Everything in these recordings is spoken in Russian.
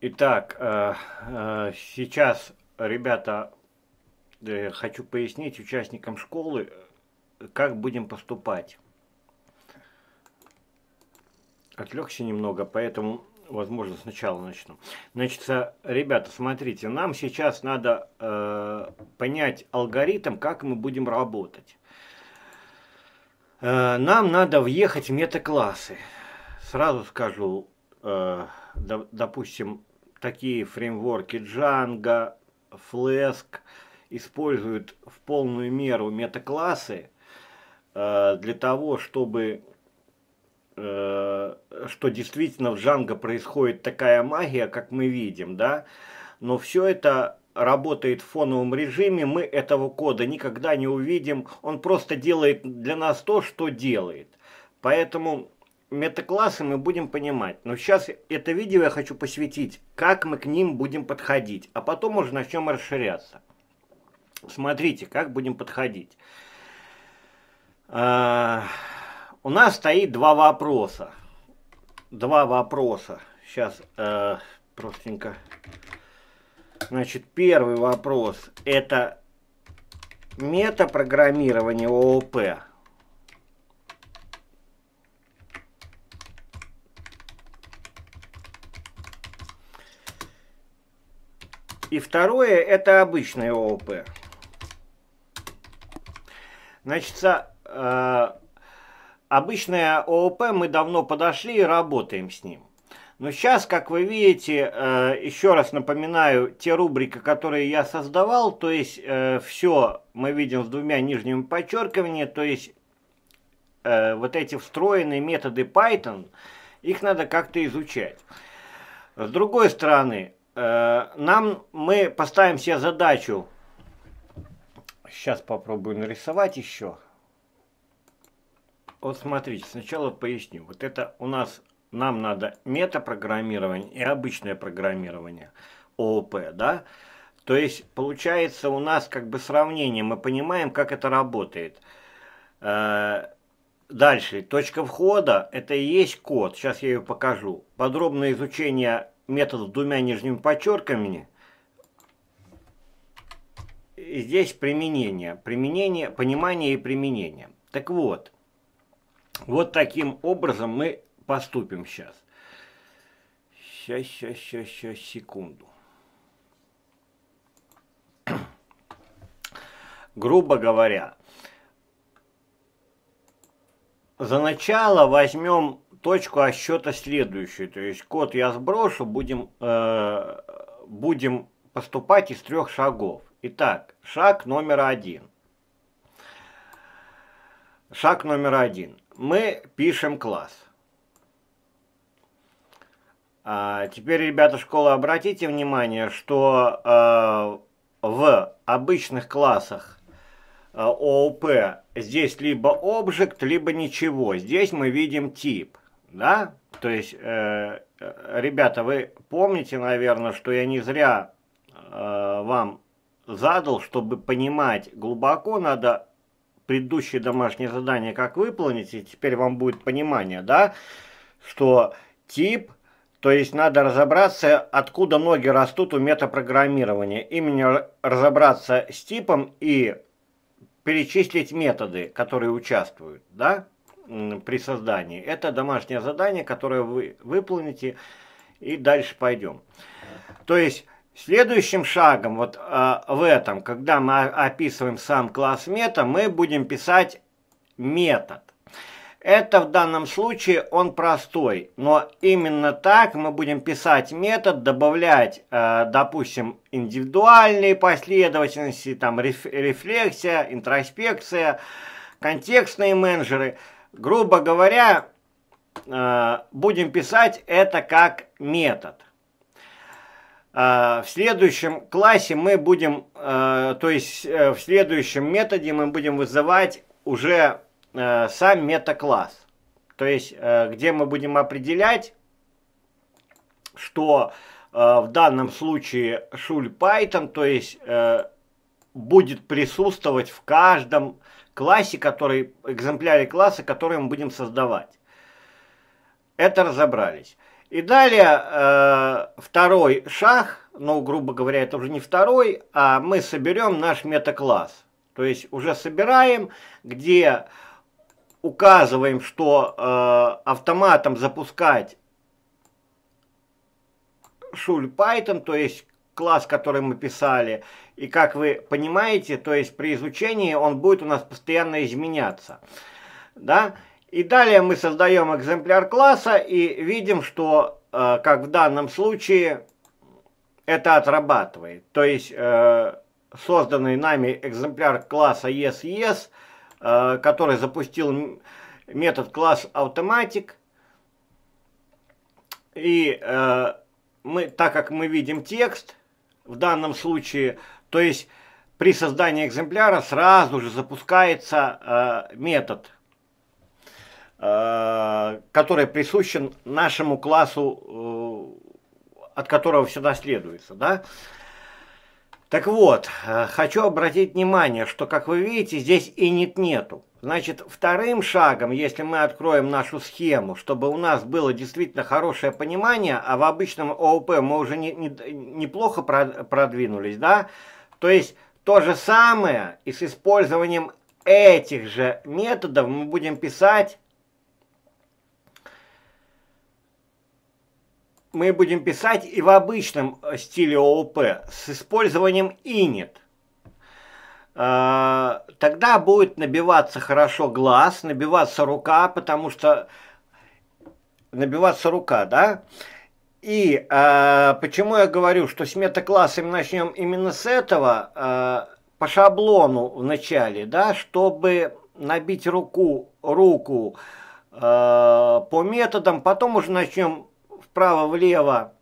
Итак, э, э, сейчас, ребята, э, хочу пояснить участникам школы, как будем поступать. Отвлекся немного, поэтому, возможно, сначала начну. Значит, ребята, смотрите, нам сейчас надо понять алгоритм, как мы будем работать. Нам надо въехать в метаклассы. Сразу скажу, допустим, такие фреймворки Django, Flask используют в полную меру метаклассы э, для того, чтобы э, что действительно в Django происходит такая магия, как мы видим, да, но все это работает в фоновом режиме, мы этого кода никогда не увидим, он просто делает для нас то, что делает. Поэтому метаклассы мы будем понимать. Но сейчас это видео я хочу посвятить, как мы к ним будем подходить. А потом уже начнем расширяться. Смотрите, как будем подходить. А, у нас стоит два вопроса. Два вопроса. Сейчас э, простенько. Значит, первый вопрос. Это метапрограммирование ООП. И второе – это обычное ООП. Значит, э, обычное ООП мы давно подошли и работаем с ним. Но сейчас, как вы видите, э, еще раз напоминаю, те рубрики, которые я создавал, то есть э, все мы видим с двумя нижними подчеркиваниями, то есть э, вот эти встроенные методы Python, их надо как-то изучать. С другой стороны, Э, нам мы поставим себе задачу. Сейчас попробую нарисовать еще. Вот смотрите, сначала поясню. Вот это у нас, нам надо метапрограммирование и обычное программирование ООП, да? То есть, получается, у нас как бы сравнение, мы понимаем, как это работает. Э, дальше, точка входа, это и есть код, сейчас я ее покажу. Подробное изучение метод двумя нижними подчерками. Здесь применение, применение, понимание и применение. Так вот, вот таким образом мы поступим сейчас. Сейчас, сейчас, сейчас, сейчас, секунду. Грубо говоря, за начало возьмем точку отсчета следующую. То есть код я сброшу, будем, э, будем поступать из трех шагов. Итак, шаг номер один. Шаг номер один. Мы пишем класс. А, теперь, ребята школа, обратите внимание, что э, в обычных классах э, ООП здесь либо объект, либо ничего. Здесь мы видим тип да? То есть, э, э ребята, вы помните, наверное, что я не зря э, вам задал, чтобы понимать глубоко, надо предыдущее домашнее задание как выполнить, и теперь вам будет понимание, да, что тип, то есть надо разобраться, откуда ноги растут у метапрограммирования, именно разобраться с типом и перечислить методы, которые участвуют, да? при создании. Это домашнее задание, которое вы выполните и дальше пойдем. То есть следующим шагом вот э, в этом, когда мы описываем сам класс мета, мы будем писать метод. Это в данном случае он простой, но именно так мы будем писать метод, добавлять, э, допустим, индивидуальные последовательности, там реф, рефлексия, интроспекция, контекстные менеджеры – грубо говоря, э, будем писать это как метод. Э, в следующем классе мы будем, э, то есть в следующем методе мы будем вызывать уже сам метакласс. То есть где мы будем определять, что в данном случае шуль Python, то есть будет присутствовать в каждом классе, который, экземпляре класса, который мы будем создавать. Это разобрались. И далее э, второй шаг, ну, грубо говоря, это уже не второй, а мы соберем наш метакласс. То есть уже собираем, где указываем, что э, автоматом запускать Шуль Python, то есть класс, который мы писали. И как вы понимаете, то есть при изучении он будет у нас постоянно изменяться. Да? И далее мы создаем экземпляр класса и видим, что, э, как в данном случае, это отрабатывает. То есть э, созданный нами экземпляр класса eses, э, который запустил метод класс Automatic, и э, мы, так как мы видим текст, в данном случае, то есть при создании экземпляра сразу же запускается э, метод, э, который присущен нашему классу, э, от которого все наследуется, Да? Так вот, э, хочу обратить внимание, что, как вы видите, здесь и нету. Значит, вторым шагом, если мы откроем нашу схему, чтобы у нас было действительно хорошее понимание, а в обычном ООП мы уже не, не, неплохо продвинулись, да, то есть то же самое и с использованием этих же методов мы будем писать, мы будем писать и в обычном стиле ООП с использованием init. А, тогда будет набиваться хорошо глаз, набиваться рука, потому что набиваться рука, да? И э, почему я говорю, что с метакласса начнем именно с этого, э, по шаблону в начале, да, чтобы набить руку, руку э, по методам, потом уже начнем вправо-влево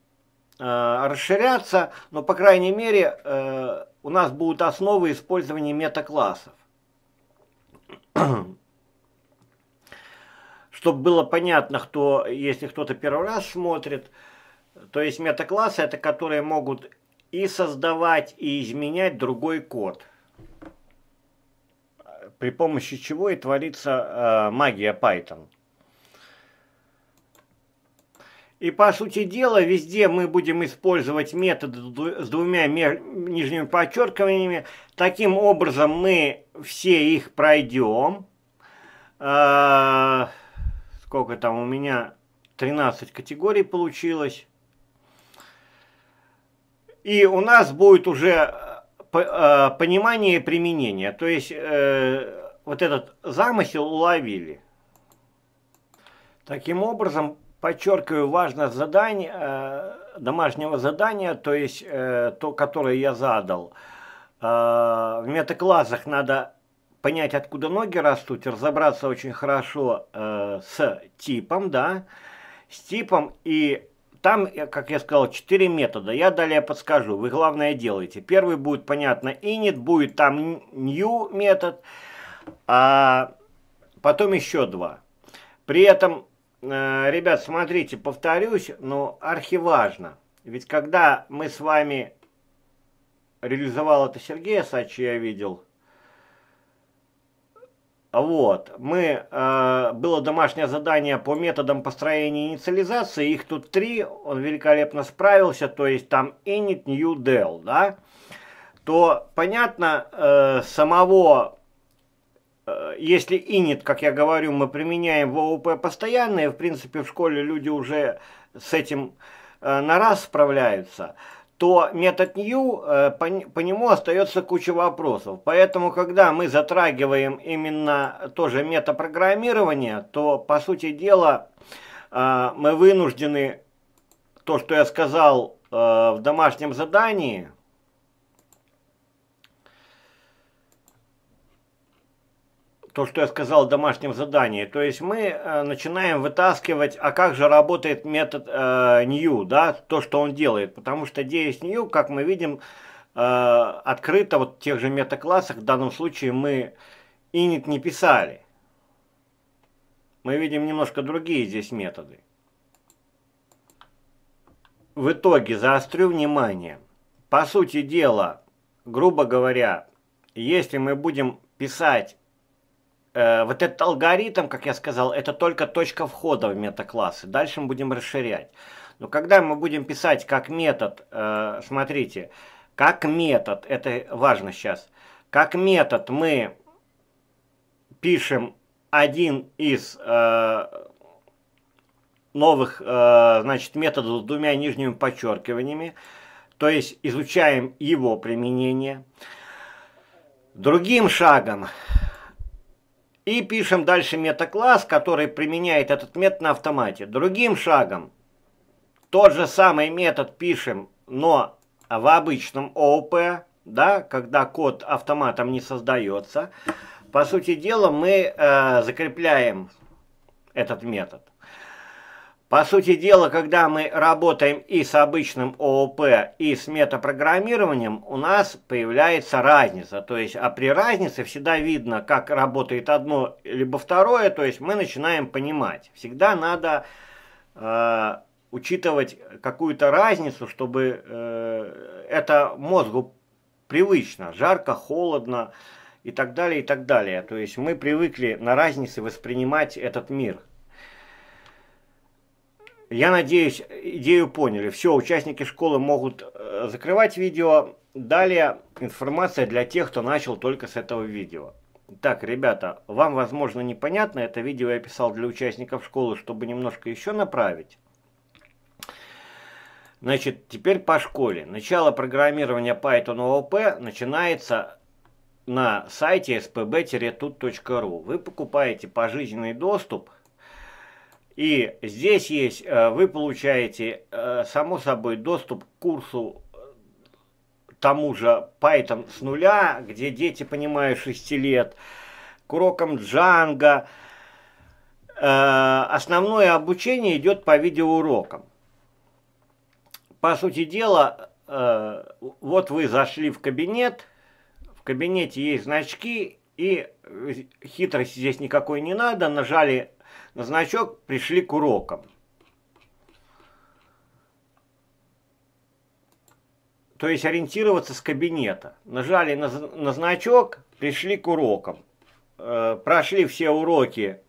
э, расширяться, но, по крайней мере, э, у нас будут основы использования метаклассов. Чтобы было понятно, кто, если кто-то первый раз смотрит, то есть метаклассы это которые могут и создавать, и изменять другой код. При помощи чего и творится э, магия Python. И по сути дела, везде мы будем использовать метод с двумя нижними подчеркиваниями. Таким образом, мы все их пройдем. А, сколько там у меня? 13 категорий получилось. И у нас будет уже э, э, понимание и применение. То есть, э, вот этот замысел уловили. Таким образом, подчеркиваю, важность задания э, домашнего задания, то есть э, то, которое я задал. Э, в метаклассах надо понять, откуда ноги растут, разобраться очень хорошо с типом, да, с типом и там, как я сказал, 4 метода. Я далее подскажу. Вы главное делаете. Первый будет, понятно, init, будет там new метод, а потом еще два. При этом Э, ребят, смотрите, повторюсь, но архиважно. Ведь когда мы с вами реализовал это Сергея, Сачи, я видел, вот, мы, э, было домашнее задание по методам построения инициализации, их тут три, он великолепно справился, то есть там init, new, del, да, то, понятно, э, самого Э, если инит, как я говорю, мы применяем в ООП постоянно, и в принципе в школе люди уже с этим э, на раз справляются, то метод Нью, э, по нему остается куча вопросов. Поэтому, когда мы затрагиваем именно тоже метапрограммирование, то, по сути дела, мы вынуждены то, что я сказал в домашнем задании – то, что я сказал в домашнем задании. То есть мы э, начинаем вытаскивать, а как же работает метод э, new, да, то, что он делает. Потому что DSNew, new, как мы видим, э, открыто вот в тех же метаклассах, в данном случае мы init не писали. Мы видим немножко другие здесь методы. В итоге заострю внимание. По сути дела, грубо говоря, если мы будем писать Э, вот этот алгоритм, как я сказал, это только точка входа в метаклассы. Дальше мы будем расширять. Но когда мы будем писать как метод, э, смотрите, как метод, это важно сейчас, как метод мы пишем один из э, новых значит, методов с двумя нижними подчеркиваниями, то есть изучаем его применение. Другим шагом и пишем дальше метакласс, который применяет этот метод на автомате. Другим шагом тот же самый метод пишем, но в обычном ООП, да, когда код автоматом не создается. По сути дела мы э, закрепляем этот метод. По сути дела, когда мы работаем и с обычным ООП, и с метапрограммированием, у нас появляется разница. То есть, а при разнице всегда видно, как работает одно либо второе, то есть мы начинаем понимать. Всегда надо э, учитывать какую-то разницу, чтобы э, это мозгу привычно, жарко, холодно и так далее, и так далее. То есть мы привыкли на разнице воспринимать этот мир. Я надеюсь, идею поняли. Все, участники школы могут э, закрывать видео. Далее информация для тех, кто начал только с этого видео. Так, ребята, вам, возможно, непонятно. Это видео я писал для участников школы, чтобы немножко еще направить. Значит, теперь по школе. Начало программирования Python OOP начинается на сайте spb-tut.ru. Вы покупаете пожизненный доступ – и здесь есть, э, вы получаете, э, само собой, доступ к курсу э, тому же Python с нуля, где дети понимают 6 лет, к урокам Django. Основное обучение идет по видеоурокам. По сути дела, вот вы зашли в кабинет, в кабинете есть значки, и хитрости здесь никакой не надо, нажали на значок пришли к урокам. То есть ориентироваться с кабинета. Нажали на, на значок, пришли к урокам. Э, прошли все уроки.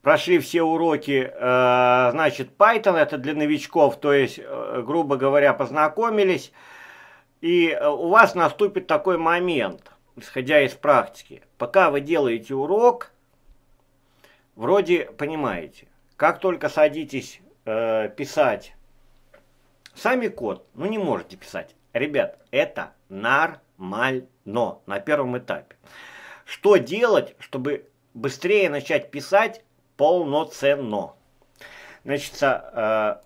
Прошли все уроки, э, значит, Python, это для новичков, то есть, э, грубо говоря, познакомились. И э, у вас наступит такой момент, исходя из практики. Пока вы делаете урок, вроде понимаете. Как только садитесь э, писать сами код, ну не можете писать. Ребят, это нормально на первом этапе. Что делать, чтобы быстрее начать писать полноценно? Значит, э,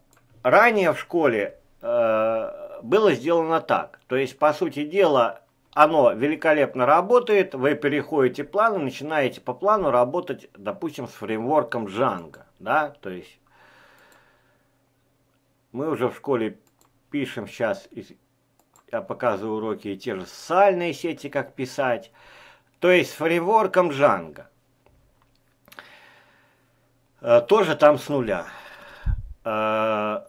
ранее в школе э, было сделано так. То есть, по сути дела, оно великолепно работает, вы переходите планы, начинаете по плану работать, допустим, с фреймворком Django, да, то есть мы уже в школе пишем сейчас, я показываю уроки и те же социальные сети, как писать, то есть с фреймворком Django. Э, тоже там с нуля. Э,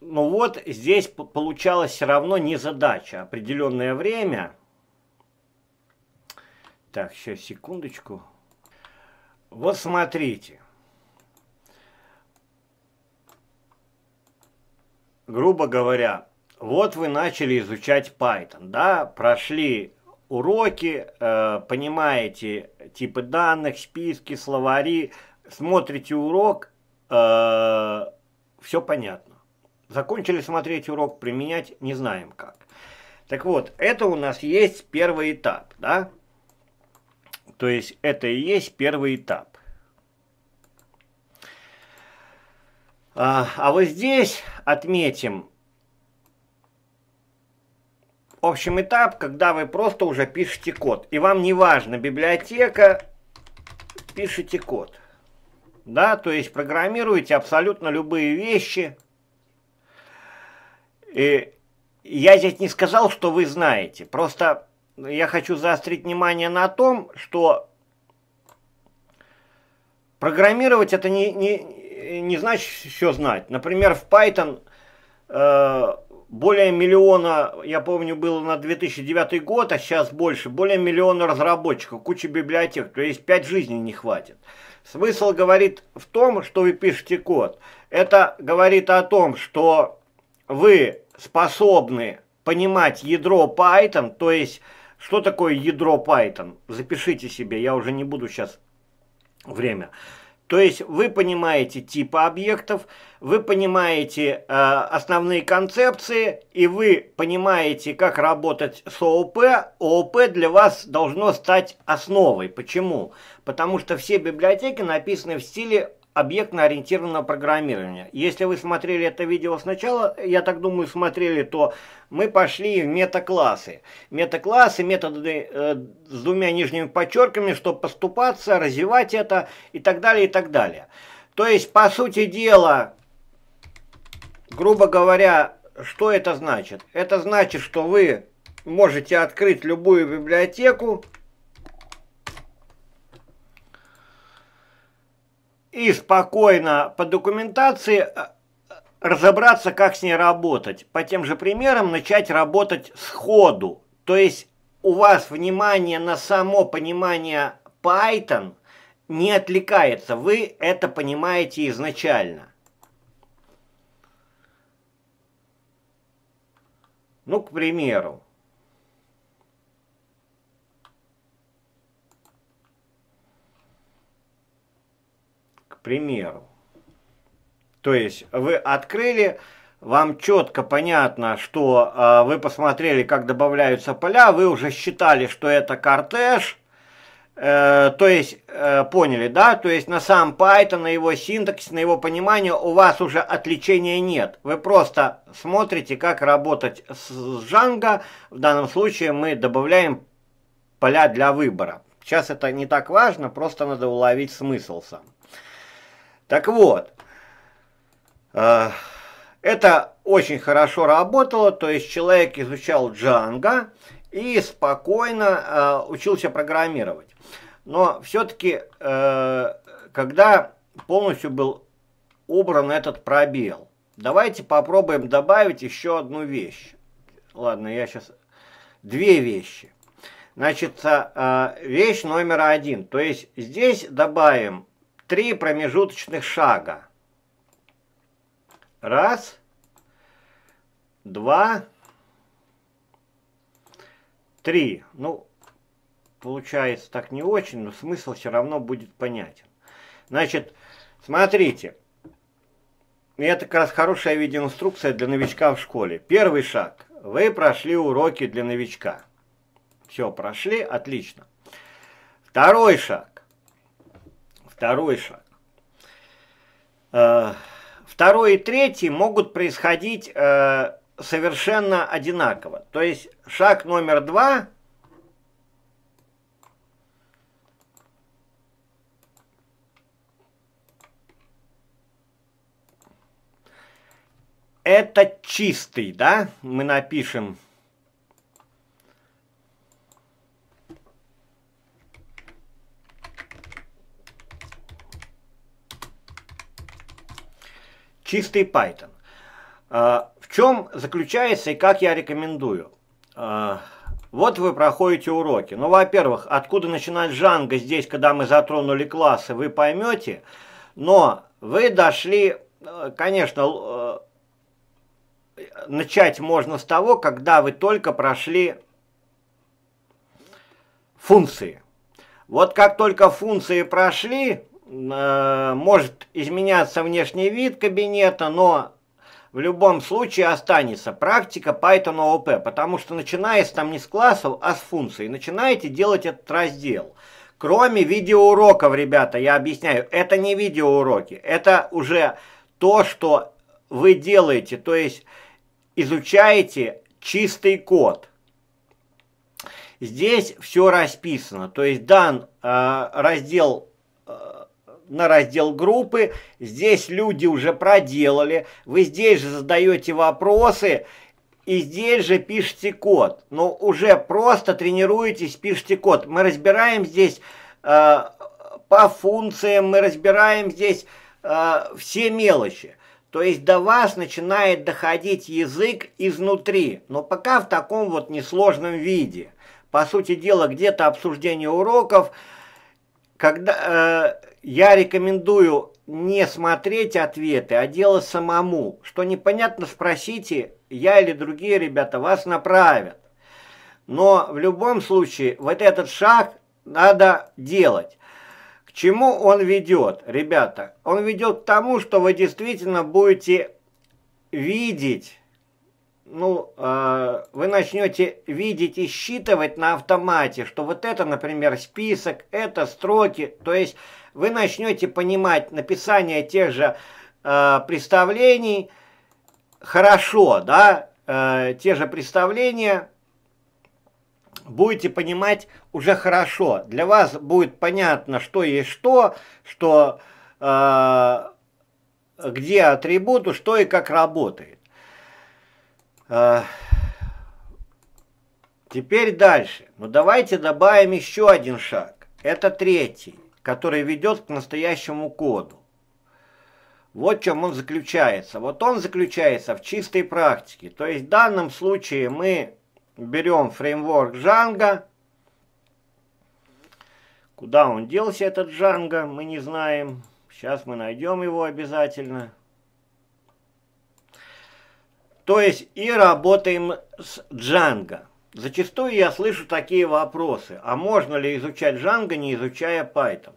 ну вот, здесь получалось все равно не задача Определенное время – так, сейчас, секундочку. Вот смотрите. Грубо говоря, вот вы начали изучать Python, да, прошли уроки, э, понимаете типы данных, списки, словари, смотрите урок, э, все понятно. Закончили смотреть урок, применять не знаем как. Так вот, это у нас есть первый этап, да? То есть это и есть первый этап. А, а вот здесь отметим в общем этап, когда вы просто уже пишете код. И вам не важно, библиотека, пишите код. Да, то есть программируете абсолютно любые вещи. И я здесь не сказал, что вы знаете. Просто я хочу заострить внимание на том, что программировать это не, не, не значит все знать. Например, в Python э, более миллиона, я помню, было на 2009 год, а сейчас больше, более миллиона разработчиков, куча библиотек, то есть 5 жизней не хватит. Смысл говорит в том, что вы пишете код. Это говорит о том, что вы способны понимать ядро Python, то есть что такое ядро Python? Запишите себе, я уже не буду сейчас время. То есть вы понимаете типы объектов, вы понимаете э, основные концепции, и вы понимаете, как работать с ООП. ООП для вас должно стать основой. Почему? Потому что все библиотеки написаны в стиле объектно-ориентированного программирования. Если вы смотрели это видео сначала, я так думаю, смотрели, то мы пошли в метаклассы. Метаклассы, методы э, с двумя нижними подчерками, чтобы поступаться, развивать это и так далее, и так далее. То есть, по сути дела, грубо говоря, что это значит? Это значит, что вы можете открыть любую библиотеку, и спокойно по документации э, разобраться, как с ней работать. По тем же примерам начать работать сходу. То есть у вас внимание на само понимание Python не отвлекается. Вы это понимаете изначально. Ну, к примеру, примеру. То есть вы открыли, вам четко понятно, что э, вы посмотрели, как добавляются поля, вы уже считали, что это кортеж, э, то есть э, поняли, да, то есть на сам Python, на его синтаксис, на его понимание у вас уже отвлечения нет. Вы просто смотрите, как работать с Django, в данном случае мы добавляем поля для выбора. Сейчас это не так важно, просто надо уловить смысл сам. Так вот, э, это очень хорошо работало, то есть человек изучал Django и спокойно э, учился программировать. Но все-таки, э, когда полностью был убран этот пробел, давайте попробуем добавить еще одну вещь. Ладно, я сейчас... Две вещи. Значит, вещь номер один. То есть здесь добавим три промежуточных шага. Раз, два, три. Ну, получается так не очень, но смысл все равно будет понятен. Значит, смотрите. это как раз хорошая видеоинструкция для новичка в школе. Первый шаг. Вы прошли уроки для новичка. Все, прошли, отлично. Второй шаг. Второй шаг. Э, второй и третий могут происходить э, совершенно одинаково. То есть шаг номер два это чистый, да? Мы напишем чистый Python. А, в чем заключается и как я рекомендую? А, вот вы проходите уроки. Ну, во-первых, откуда начинать Жанго здесь, когда мы затронули классы, вы поймете. Но вы дошли, э, конечно, э, начать можно с того, когда вы только прошли функции. Вот как только функции прошли, Э, может изменяться внешний вид кабинета, но в любом случае останется практика Python OOP, потому что начинается там не с классов, а с функций. Начинаете делать этот раздел. Кроме видеоуроков, ребята, я объясняю, это не видеоуроки, это уже то, что вы делаете, то есть изучаете чистый код. Здесь все расписано, то есть дан э, раздел э, на раздел группы. Здесь люди уже проделали. Вы здесь же задаете вопросы и здесь же пишите код. Но ну, уже просто тренируетесь, пишите код. Мы разбираем здесь э, по функциям, мы разбираем здесь э, все мелочи. То есть до вас начинает доходить язык изнутри, но пока в таком вот несложном виде. По сути дела, где-то обсуждение уроков, когда... Э, я рекомендую не смотреть ответы, а дело самому. Что непонятно, спросите, я или другие ребята вас направят. Но в любом случае вот этот шаг надо делать. К чему он ведет, ребята? Он ведет к тому, что вы действительно будете видеть ну, э, вы начнете видеть и считывать на автомате, что вот это, например, список, это строки. То есть вы начнете понимать написание тех же э, представлений хорошо, да, э, те же представления будете понимать уже хорошо. Для вас будет понятно, что есть что, что э, где атрибуту, что и как работает. Э, теперь дальше. Но ну, давайте добавим еще один шаг. Это третий, который ведет к настоящему коду. Вот в чем он заключается. Вот он заключается в чистой практике. То есть в данном случае мы берем фреймворк Django. Куда он делся, этот Django, мы не знаем. Сейчас мы найдем его обязательно. То есть и работаем с Django. Зачастую я слышу такие вопросы. А можно ли изучать Django, не изучая Python?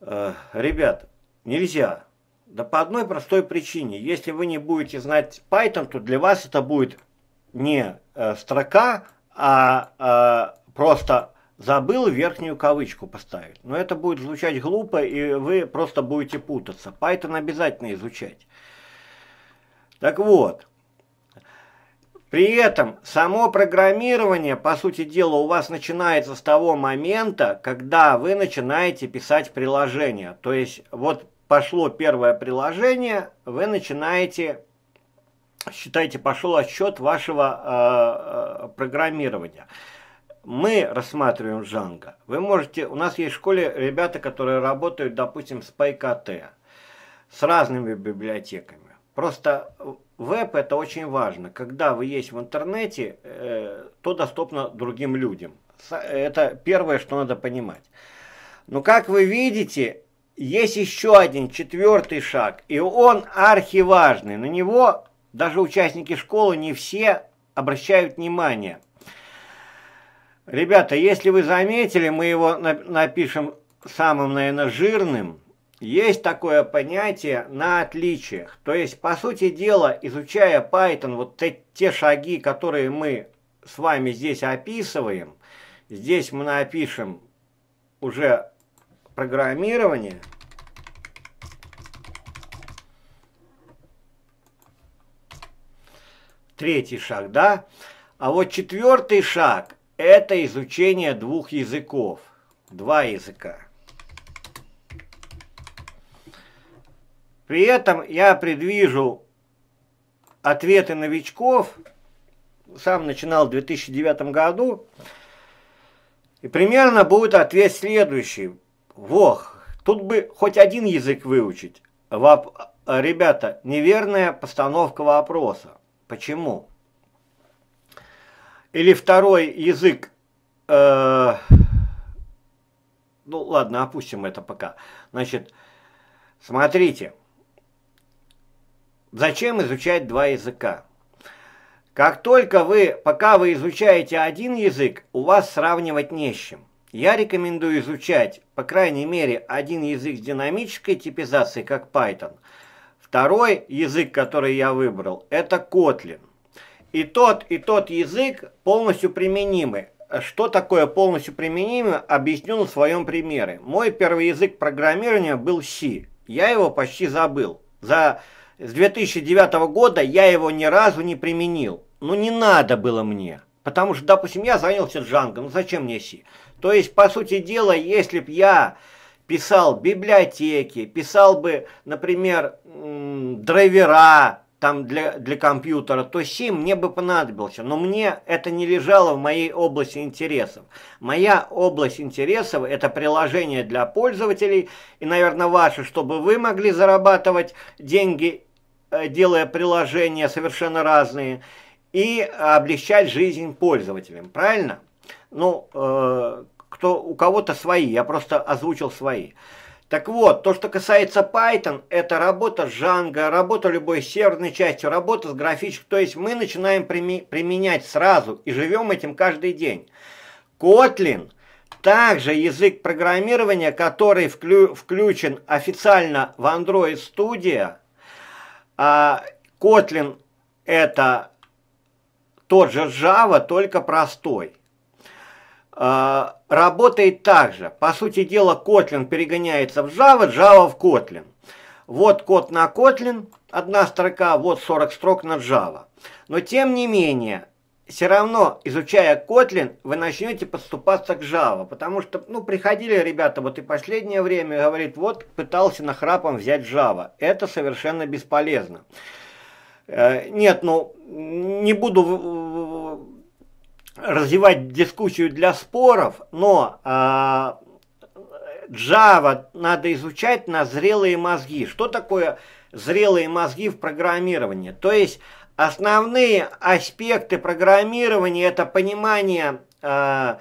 Э, ребят, нельзя. Да по одной простой причине. Если вы не будете знать Python, то для вас это будет не э, строка, а э, просто забыл верхнюю кавычку поставить. Но это будет звучать глупо, и вы просто будете путаться. Python обязательно изучать. Так вот, при этом само программирование, по сути дела, у вас начинается с того момента, когда вы начинаете писать приложение. То есть вот пошло первое приложение, вы начинаете, считайте, пошел отсчет вашего э, э программирования. Мы рассматриваем Django. Вы можете, у нас есть в школе ребята, которые работают, допустим, с PyKT, с разными библиотеками. Просто веб это очень важно. Когда вы есть в интернете, э, то доступно другим людям. Это первое, что надо понимать. Но как вы видите, есть еще один, четвертый шаг, и он архиважный. На него даже участники школы не все обращают внимание. Ребята, если вы заметили, мы его напишем самым, наверное, жирным – есть такое понятие на отличиях. То есть, по сути дела, изучая Python, вот те шаги, которые мы с вами здесь описываем, здесь мы напишем уже программирование. Третий шаг, да? А вот четвертый шаг – это изучение двух языков. Два языка. При этом я предвижу ответы новичков. Сам начинал в 2009 году. И примерно будет ответ следующий. Вох, тут бы хоть один язык выучить. Воп... Ребята, неверная постановка вопроса. Почему? Или второй язык... Э... Ну ладно, опустим это пока. Значит, смотрите. Смотрите. Зачем изучать два языка? Как только вы, пока вы изучаете один язык, у вас сравнивать не с чем. Я рекомендую изучать, по крайней мере, один язык с динамической типизацией, как Python. Второй язык, который я выбрал, это Kotlin. И тот, и тот язык полностью применимы. Что такое полностью применимы, объясню на своем примере. Мой первый язык программирования был C. Я его почти забыл. За с 2009 года я его ни разу не применил. Ну не надо было мне. Потому что, допустим, я занялся Django, ну зачем мне Си? То есть, по сути дела, если бы я писал библиотеки, писал бы, например, драйвера там для, для компьютера, то Си мне бы понадобился. Но мне это не лежало в моей области интересов. Моя область интересов – это приложение для пользователей, и, наверное, ваши, чтобы вы могли зарабатывать деньги Э, делая приложения совершенно разные, и облегчать жизнь пользователям, правильно? Ну, э, кто, у кого-то свои, я просто озвучил свои. Так вот, то, что касается Python, это работа с Django, работа любой серверной частью, работа с графичек. То есть мы начинаем применять сразу и живем этим каждый день. Kotlin также язык программирования, который вклю, включен официально в Android Studio – а Kotlin это тот же Java, только простой. А, работает так же. По сути дела, Kotlin перегоняется в Java, Java в Kotlin. Вот код на Kotlin, одна строка, вот 40 строк на Java. Но тем не менее, все равно, изучая Kotlin, вы начнете подступаться к Java, потому что, ну, приходили ребята, вот и последнее время, говорит, вот, пытался на храпом взять Java. Это совершенно бесполезно. Э, нет, ну, не буду развивать дискуссию для споров, но а, Java надо изучать на зрелые мозги. Что такое зрелые мозги в программировании? То есть Основные аспекты программирования – это понимание э,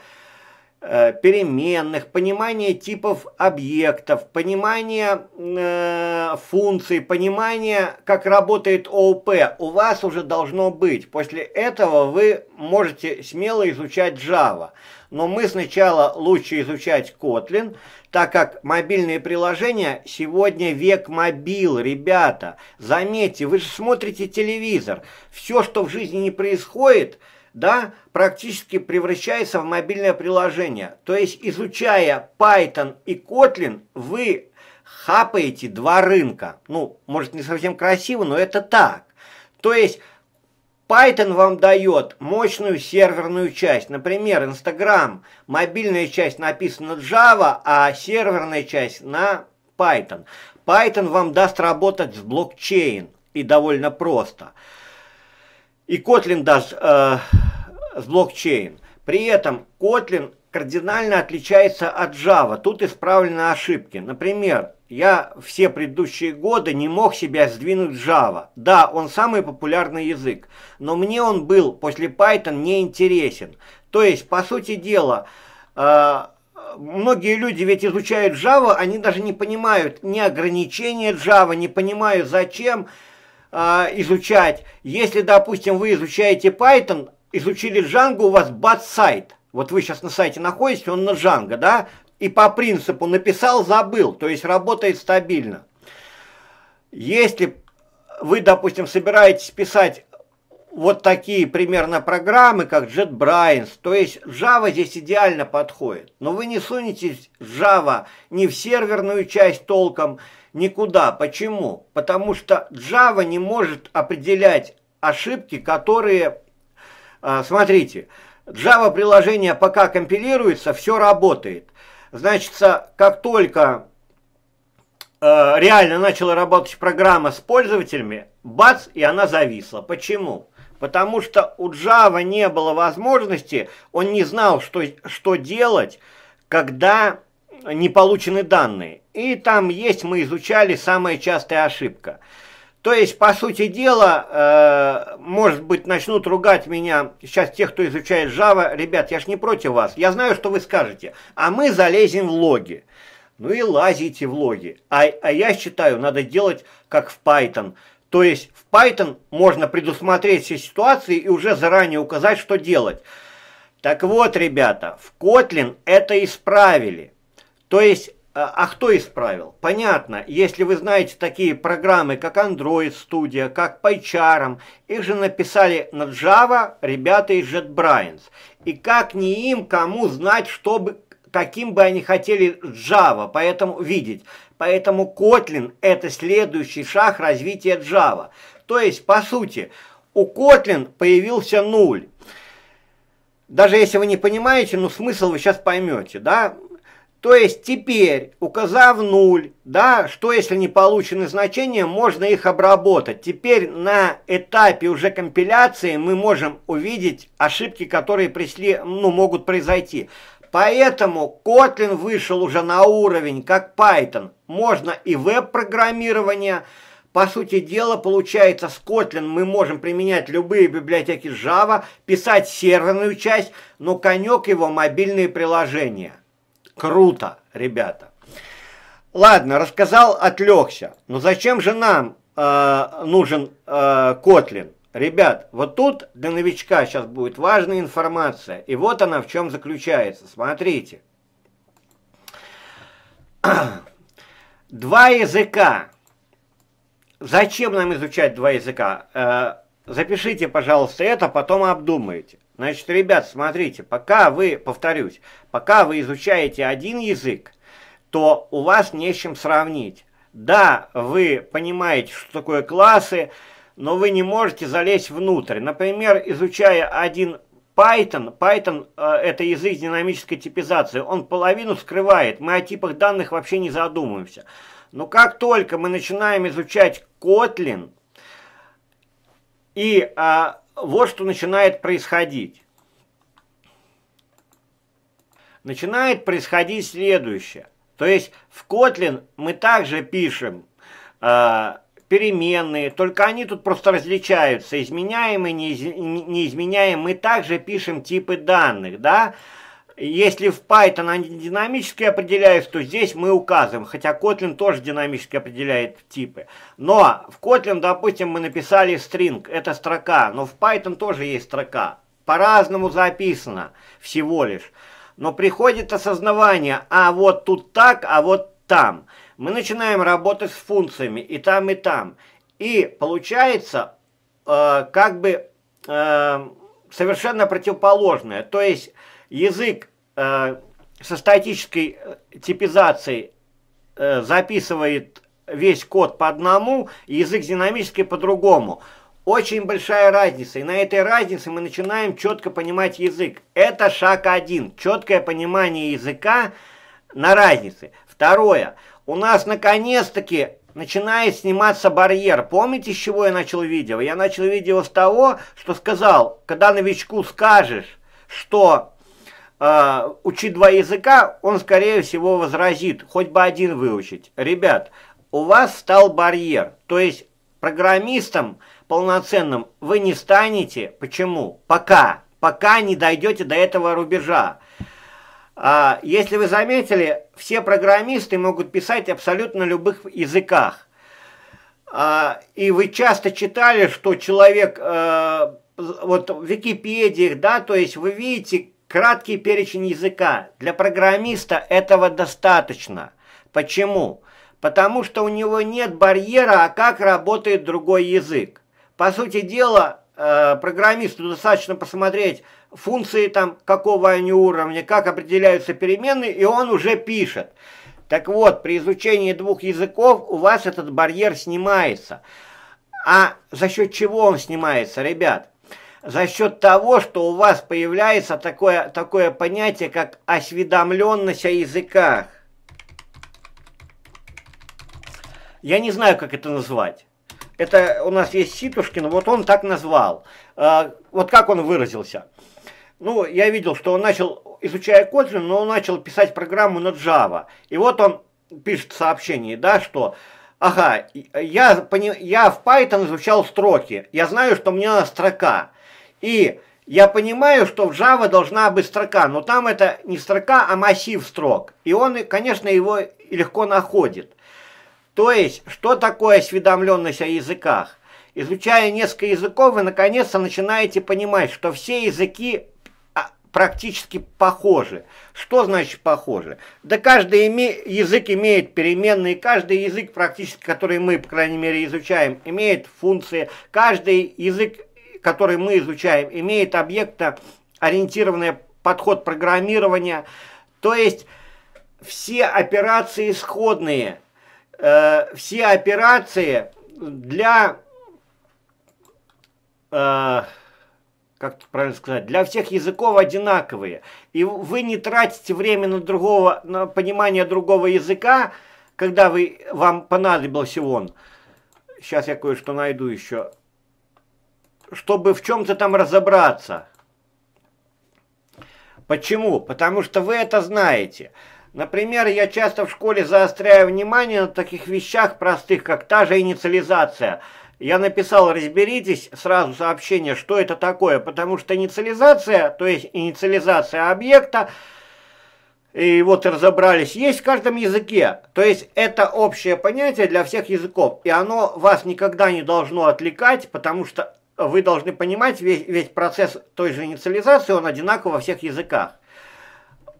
Э, переменных, понимание типов объектов, понимание э, функций, понимание, как работает ООП, у вас уже должно быть. После этого вы можете смело изучать Java. Но мы сначала лучше изучать Kotlin, так как мобильные приложения сегодня век мобил, ребята. Заметьте, вы же смотрите телевизор. Все, что в жизни не происходит – да, практически превращается в мобильное приложение. То есть, изучая Python и Kotlin, вы хапаете два рынка. Ну, может, не совсем красиво, но это так. То есть, Python вам дает мощную серверную часть. Например, Instagram. Мобильная часть написана Java, а серверная часть на Python. Python вам даст работать с блокчейн и довольно просто и Kotlin даст э, с блокчейн. При этом Kotlin кардинально отличается от Java. Тут исправлены ошибки. Например, я все предыдущие годы не мог себя сдвинуть Java. Да, он самый популярный язык, но мне он был после Python не интересен. То есть, по сути дела, э, многие люди ведь изучают Java, они даже не понимают ни ограничения Java, не понимают зачем, а, изучать. Если, допустим, вы изучаете Python, изучили Django, у вас бат-сайт. Вот вы сейчас на сайте находитесь, он на Django, да? И по принципу написал, забыл, то есть работает стабильно. Если вы, допустим, собираетесь писать вот такие примерно программы, как JetBrains, то есть Java здесь идеально подходит, но вы не сунетесь Java ни в серверную часть толком, никуда. Почему? Потому что Java не может определять ошибки, которые... А, смотрите, Java приложение пока компилируется, все работает. Значит, как только а, реально начала работать программа с пользователями, бац, и она зависла. Почему? Потому что у Java не было возможности, он не знал, что, что делать, когда не получены данные. И там есть, мы изучали, самая частая ошибка. То есть, по сути дела, э, может быть, начнут ругать меня сейчас те, кто изучает Java. Ребят, я ж не против вас. Я знаю, что вы скажете. А мы залезем в логи. Ну и лазите в логи. А, а я считаю, надо делать как в Python. То есть в Python можно предусмотреть все ситуации и уже заранее указать, что делать. Так вот, ребята, в Kotlin это исправили. То есть а, а кто исправил? Понятно, если вы знаете такие программы, как Android Studio, как PyCharm, их же написали на Java ребята из JetBrains. И как не им, кому знать, чтобы, каким бы они хотели Java, поэтому видеть. Поэтому Kotlin – это следующий шаг развития Java. То есть, по сути, у Kotlin появился нуль. Даже если вы не понимаете, ну смысл вы сейчас поймете, да? То есть теперь, указав нуль, да, что если не получены значения, можно их обработать. Теперь на этапе уже компиляции мы можем увидеть ошибки, которые пришли, ну, могут произойти. Поэтому Kotlin вышел уже на уровень, как Python. Можно и веб-программирование. По сути дела, получается, с Kotlin мы можем применять любые библиотеки Java, писать серверную часть, но конек его мобильные приложения. Круто, ребята. Ладно, рассказал, отвлекся. Но ну зачем же нам э, нужен э, Котлин? Ребят, вот тут для новичка сейчас будет важная информация. И вот она в чем заключается. Смотрите. Два языка. Зачем нам изучать два языка? Э, запишите, пожалуйста, это, потом обдумайте. Значит, ребят, смотрите, пока вы, повторюсь, пока вы изучаете один язык, то у вас не с чем сравнить. Да, вы понимаете, что такое классы, но вы не можете залезть внутрь. Например, изучая один Python, Python э, это язык динамической типизации, он половину скрывает, мы о типах данных вообще не задумываемся. Но как только мы начинаем изучать Kotlin и а, вот что начинает происходить. Начинает происходить следующее. То есть в Kotlin мы также пишем э, переменные, только они тут просто различаются, изменяемые, неиз, неизменяемые. Мы также пишем типы данных, да, если в Python они динамически определяются, то здесь мы указываем, хотя Kotlin тоже динамически определяет типы. Но в Kotlin, допустим, мы написали string, это строка, но в Python тоже есть строка. По-разному записано всего лишь. Но приходит осознавание, а вот тут так, а вот там. Мы начинаем работать с функциями и там, и там. И получается э, как бы э, совершенно противоположное. То есть язык э, со статической э, типизацией э, записывает весь код по одному, язык динамический по другому. Очень большая разница, и на этой разнице мы начинаем четко понимать язык. Это шаг один, четкое понимание языка на разнице. Второе, у нас наконец-таки начинает сниматься барьер. Помните, с чего я начал видео? Я начал видео с того, что сказал, когда новичку скажешь, что а, учить два языка, он, скорее всего, возразит, хоть бы один выучить. Ребят, у вас стал барьер, то есть программистом полноценным вы не станете. Почему? Пока. Пока не дойдете до этого рубежа. А, если вы заметили, все программисты могут писать абсолютно любых языках. А, и вы часто читали, что человек... Э, вот в Википедиях, да, то есть вы видите, Краткий перечень языка. Для программиста этого достаточно. Почему? Потому что у него нет барьера, а как работает другой язык. По сути дела, э, программисту достаточно посмотреть функции там, какого они уровня, как определяются переменные, и он уже пишет. Так вот, при изучении двух языков у вас этот барьер снимается. А за счет чего он снимается, ребят? за счет того, что у вас появляется такое, такое понятие, как осведомленность о языках. Я не знаю, как это назвать. Это у нас есть Ситушкин, вот он так назвал. А, вот как он выразился. Ну, я видел, что он начал, изучая Kotlin, но он начал писать программу на Java. И вот он пишет в сообщении, да, что Ага, я, я в Python изучал строки. Я знаю, что у меня строка. И я понимаю, что в Java должна быть строка, но там это не строка, а массив строк. И он, конечно, его легко находит. То есть, что такое осведомленность о языках? Изучая несколько языков, вы наконец-то начинаете понимать, что все языки а, практически похожи. Что значит похожи? Да каждый име... язык имеет переменные, каждый язык практически, который мы, по крайней мере, изучаем, имеет функции, каждый язык который мы изучаем, имеет объектно-ориентированный подход программирования. То есть все операции исходные, э, все операции для, э, как правильно сказать, для всех языков одинаковые. И вы не тратите время на, другого, на понимание другого языка, когда вы, вам понадобился он. Сейчас я кое-что найду еще чтобы в чем-то там разобраться. Почему? Потому что вы это знаете. Например, я часто в школе заостряю внимание на таких вещах простых, как та же инициализация. Я написал «разберитесь» сразу сообщение, что это такое, потому что инициализация, то есть инициализация объекта, и вот разобрались, есть в каждом языке. То есть это общее понятие для всех языков, и оно вас никогда не должно отвлекать, потому что вы должны понимать, весь, весь процесс той же инициализации, он одинаков во всех языках.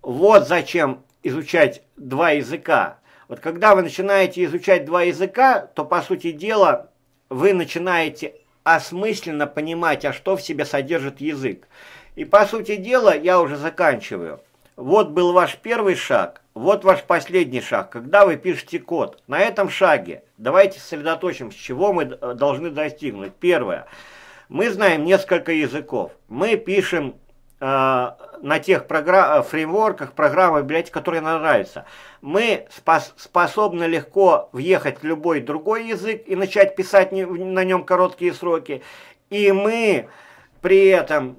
Вот зачем изучать два языка. Вот когда вы начинаете изучать два языка, то, по сути дела, вы начинаете осмысленно понимать, а что в себе содержит язык. И, по сути дела, я уже заканчиваю. Вот был ваш первый шаг, вот ваш последний шаг, когда вы пишете код. На этом шаге давайте сосредоточим, с чего мы должны достигнуть. Первое – мы знаем несколько языков. Мы пишем э, на тех программ, э, фреймворках, программах, библиотек, которые нам нравятся. Мы спос способны легко въехать в любой другой язык и начать писать не, на нем короткие сроки. И мы при этом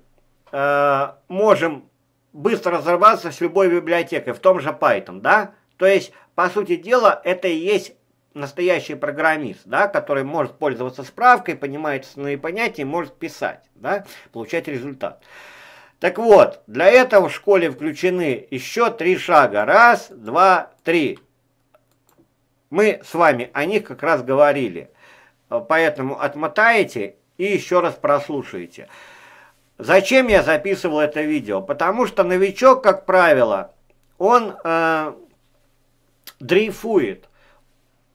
э, можем быстро разорваться с любой библиотекой, в том же Python, да? То есть, по сути дела, это и есть настоящий программист, да, который может пользоваться справкой, понимает основные понятия, может писать, да, получать результат. Так вот, для этого в школе включены еще три шага. Раз, два, три. Мы с вами о них как раз говорили. Поэтому отмотаете и еще раз прослушайте. Зачем я записывал это видео? Потому что новичок, как правило, он э, дрейфует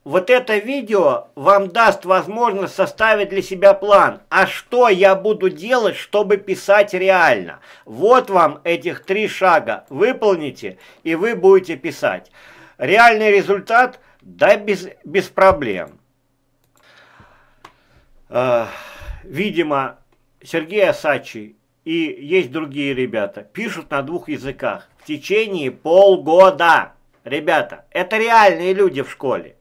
вот это видео вам даст возможность составить для себя план, а что я буду делать, чтобы писать реально. Вот вам этих три шага, выполните и вы будете писать. Реальный результат, да без, без проблем. Э, видимо, Сергей Асачи и есть другие ребята пишут на двух языках в течение полгода. Ребята, это реальные люди в школе.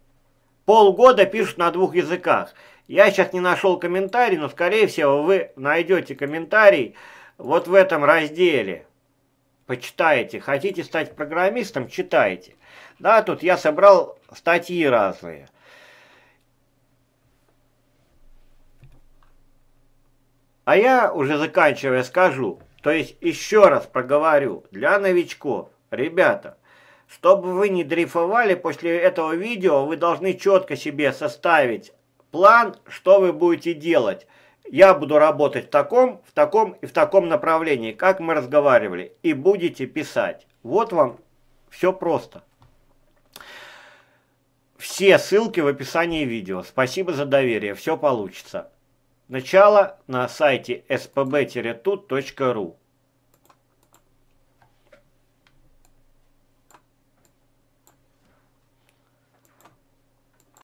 Полгода пишут на двух языках. Я сейчас не нашел комментарий, но, скорее всего, вы найдете комментарий вот в этом разделе. Почитайте. Хотите стать программистом? Читайте. Да, тут я собрал статьи разные. А я, уже заканчивая, скажу, то есть еще раз проговорю, для новичков, ребята, чтобы вы не дрейфовали после этого видео, вы должны четко себе составить план, что вы будете делать. Я буду работать в таком, в таком и в таком направлении, как мы разговаривали, и будете писать. Вот вам все просто. Все ссылки в описании видео. Спасибо за доверие, все получится. Начало на сайте spb-tut.ru